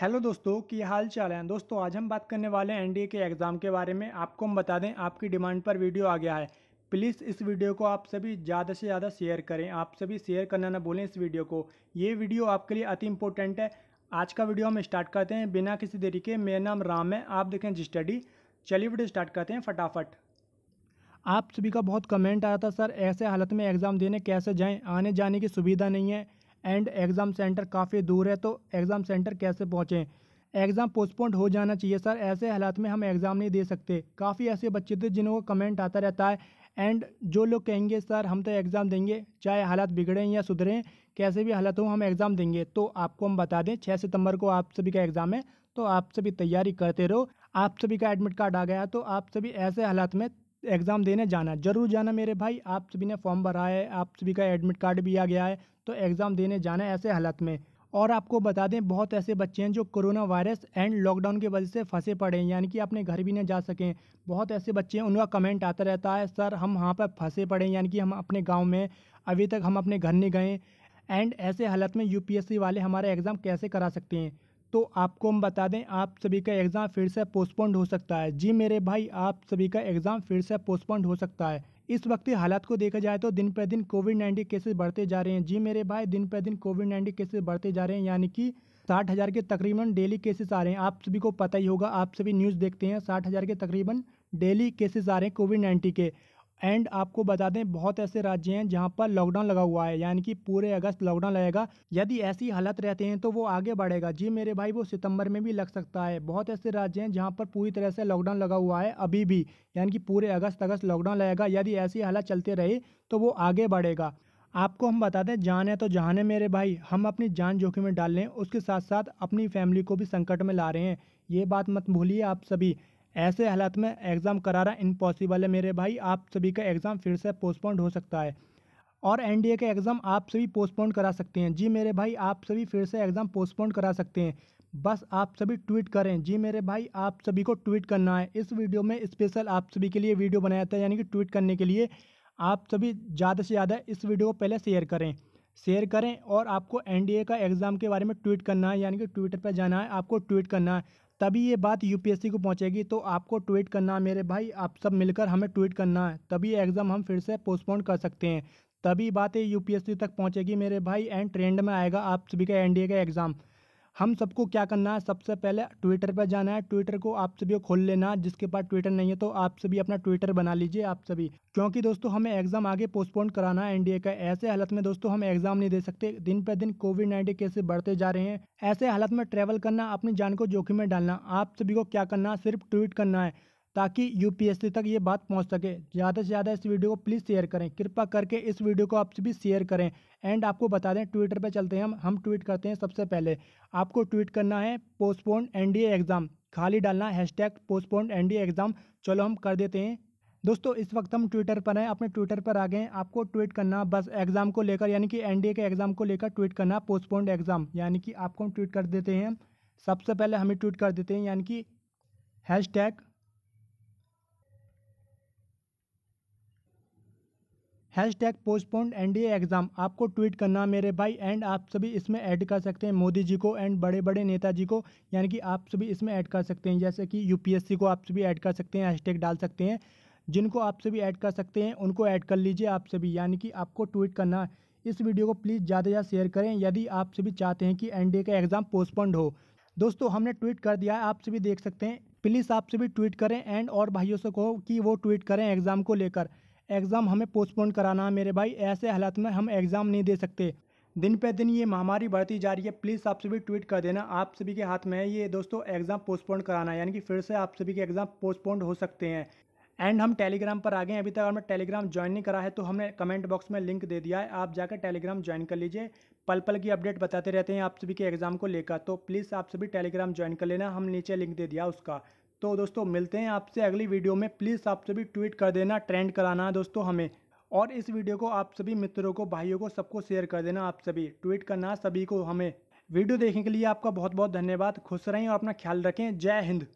hello दोस्तों की हाल चाल है दोस्तों आज हम बात करने वाले हैं एनडीए के एग्ज़ाम के बारे में आपको हम बता दें आपकी डिमांड पर वीडियो आ गया है प्लीज़ इस वीडियो को आप सभी ज़्यादा से ज़्यादा शेयर करें आप सभी शेयर करना ना भूलें इस वीडियो को ये वीडियो आपके लिए अति इम्पोर्टेंट है आज का वीडियो हम स्टार्ट करते हैं बिना किसी देरी के मेरा नाम राम है आप देखें जी स्टडी चलिए वीडियो स्टार्ट करते हैं फटाफट आप सभी का बहुत कमेंट आया था सर ऐसे हालत में एग्ज़ाम देने कैसे जाएँ आने जाने की सुविधा नहीं है एंड एग्ज़ाम सेंटर काफ़ी दूर है तो एग्ज़ाम सेंटर कैसे पहुँचें एग्ज़ाम पोस्टपोन्ड हो जाना चाहिए सर ऐसे हालात में हम एग्ज़ाम नहीं दे सकते काफ़ी ऐसे बच्चे थे जिनको कमेंट आता रहता है एंड जो लोग कहेंगे सर हम तो एग्ज़ाम देंगे चाहे हालात बिगड़ें या सुधरें कैसे भी हालत हो हम एग्ज़ाम देंगे तो आपको हम बता दें छः सितंबर को आप सभी का एग्ज़ाम है तो आप सभी तैयारी करते रहो आप सभी का एडमिट कार्ड आ गया तो आप सभी ऐसे हालात में एग्ज़ाम देने जाना ज़रूर जाना मेरे भाई आप सभी ने फॉर्म भरा है आप सभी का एडमिट कार्ड भी आ गया है तो एग्ज़ाम देने जाना है ऐसे हालत में और आपको बता दें बहुत ऐसे बच्चे हैं जो कोरोना वायरस एंड लॉकडाउन की वजह से फंसे पड़े हैं यानी कि अपने घर भी नहीं जा सकें बहुत ऐसे बच्चे हैं उनका कमेंट आता रहता है सर हम वहाँ पर फंसे पड़े हैं यानी कि हम अपने गाँव में अभी तक हम अपने घर नहीं गए एंड ऐसे हालत में यूपीएससी वाले हमारा एग्ज़ाम कैसे करा सकते हैं तो आपको हम बता दें आप सभी का एग्ज़ाम फिर से पोस्टपोन्ड हो सकता है जी मेरे भाई आप सभी का एग्ज़ाम फिर से पोस्टपोन्ड हो सकता है इस वक्त हालात को देखा जाए तो दिन पर दिन कोविड नाइन्टीन केसेस बढ़ते जा रहे हैं जी मेरे भाई दिन पर दिन कोविड नाइन्टीन केसेस बढ़ते जा रहे हैं यानी कि साठ हज़ार के तकरीबन डेली केसेस आ रहे हैं आप सभी को पता ही होगा आप सभी न्यूज़ देखते हैं साठ हज़ार के तकरीबन डेली केसेस आ रहे हैं कोविड नाइन्टीन के एंड आपको बता दें बहुत ऐसे राज्य हैं जहां पर लॉकडाउन लगा हुआ है यानी कि पूरे अगस्त लॉकडाउन लगेगा यदि ऐसी हालत रहते हैं तो वो आगे बढ़ेगा जी मेरे भाई वो सितंबर में भी लग सकता है बहुत ऐसे राज्य हैं जहां पर पूरी तरह से लॉकडाउन लगा हुआ है अभी भी यानी कि पूरे अगस्त अगस्त लॉकडाउन लगेगा यदि ऐसी हालत चलते रहे तो वो आगे बढ़ेगा आपको हम बता दें जान है तो जहान है मेरे भाई हम अपनी जान जोखिम में डाल लें हैं उसके साथ साथ अपनी फैमिली को भी संकट में ला रहे हैं ये बात मत भूलिए आप सभी ऐसे हालात में एग्ज़ाम कराना इम्पॉसिबल है मेरे भाई आप सभी का एग्ज़ाम फिर से पोस्टपोन्ड हो सकता है और ए के एग्ज़ाम आप सभी पोस्टपोन करा सकते हैं जी मेरे भाई आप सभी फिर से एग्ज़ाम पोस्टपोन करा सकते हैं बस आप सभी ट्वीट करें जी मेरे भाई आप सभी को ट्वीट करना है इस वीडियो में स्पेशल आप सभी के लिए वीडियो बनाया था यानी कि ट्वीट करने के लिए आप सभी ज़्यादा से ज़्यादा इस वीडियो को पहले शेयर करें शेयर करें और आपको एनडीए का एग्ज़ाम के बारे में ट्वीट करना है यानी कि ट्विटर पर जाना है आपको ट्वीट करना है तभी ये बात यूपीएससी को पहुंचेगी तो आपको ट्वीट करना है मेरे भाई आप सब मिलकर हमें ट्वीट करना है तभी एग्ज़ाम हम फिर से पोस्टपोन कर सकते हैं तभी बात ये यूपीएससी तक पहुंचेगी मेरे भाई एंड ट्रेंड में आएगा आप सभी का एनडीए का एग्ज़ाम हम सबको क्या करना है सबसे पहले ट्विटर पर जाना है ट्विटर को आप सभी को खोल लेना जिसके पास ट्विटर नहीं है तो आप सभी अपना ट्विटर बना लीजिए आप सभी क्योंकि दोस्तों हमें एग्जाम आगे पोस्टपोन कराना है एनडीए का ऐसे हालत में दोस्तों हम एग्जाम नहीं दे सकते दिन पर दिन कोविड नाइन्टीन केसेस बढ़ते जा रहे हैं ऐसे हालत में ट्रेवल करना अपनी जान को जोखिम में डालना आप सभी को क्या करना सिर्फ ट्वीट करना है ताकि यूपीएससी तक ये बात पहुंच सके ज़्यादा से ज़्यादा इस वीडियो को प्लीज़ शेयर करें कृपा करके इस वीडियो को आप भी शेयर करें एंड आपको बता दें ट्विटर पे चलते हैं हम हम ट्वीट करते हैं सबसे पहले आपको ट्वीट करना है पोस्टपोन एनडीए एग्ज़ाम खाली डालना hashtag postpone NDA exam चलो हम कर देते हैं दोस्तों इस वक्त हम ट्विटर पर हैं अपने ट्विटर पर आ गए आपको ट्वीट करना बस एग्ज़ाम को लेकर यानी कि एन के एग्ज़ाम को लेकर ट्वीट करना पोस्टपोन्ड एग्ज़ाम यानी कि आपको हम ट्वीट कर देते हैं सबसे पहले हमें ट्वीट कर देते हैं यानी कि hashtag hashtag postponed N exam आपको ट्वीट करना मेरे भाई एंड आप सभी इसमें ऐड कर सकते हैं मोदी जी को एंड बड़े बड़े नेताजी को यानी कि आप सभी इसमें ऐड कर सकते हैं जैसे कि यूपीएससी को आप सभी ऐड कर सकते हैं हैश टैग डाल सकते हैं जिनको आप सभी ऐड कर सकते हैं उनको ऐड कर लीजिए आप सभी यानी कि आपको ट्वीट करना इस वीडियो को प्लीज़ ज़्यादा से ज़्यादा शेयर करें यदि आप सभी चाहते हैं कि ए का एग्ज़ाम पोस्टपोन्ड हो दोस्तों हमने ट्वीट कर दिया है आप सभी देख सकते हैं प्लीज़ आप सभी ट्वीट करें एंड और भाइयों से कहो कि वो ट्वीट करें एग्ज़ाम को लेकर एग्ज़ाम हमें पोस्टपोन कराना है मेरे भाई ऐसे हालात में हम एग्ज़ाम नहीं दे सकते दिन पे दिन ये महामारी बढ़ती जा रही है प्लीज़ आप सभी ट्वीट कर देना आप सभी के हाथ में है ये दोस्तों एग्ज़ाम पोस्टपोन कराना यानी कि फिर से आप सभी के एग्ज़ाम पोस्टपोन हो सकते हैं एंड हम टेलीग्राम पर आ गए अभी तक हमने टेलीग्राम ज्वाइन नहीं करा है तो हमने कमेंट बॉक्स में लिंक दे दिया है आप जाकर टेलीग्राम ज्वाइन कर लीजिए पल पल की अपडेट बताते रहते हैं आप सभी के एग्ज़ाम को लेकर तो प्लीज़ आप सभी टेलीग्राम ज्वाइन कर लेना हम नीचे लिंक दे दिया उसका तो दोस्तों मिलते हैं आपसे अगली वीडियो में प्लीज़ आप सभी ट्वीट कर देना ट्रेंड कराना है दोस्तों हमें और इस वीडियो को आप सभी मित्रों को भाइयों को सबको शेयर कर देना आप सभी ट्वीट करना सभी को हमें वीडियो देखने के लिए आपका बहुत बहुत धन्यवाद खुश रहें और अपना ख्याल रखें जय हिंद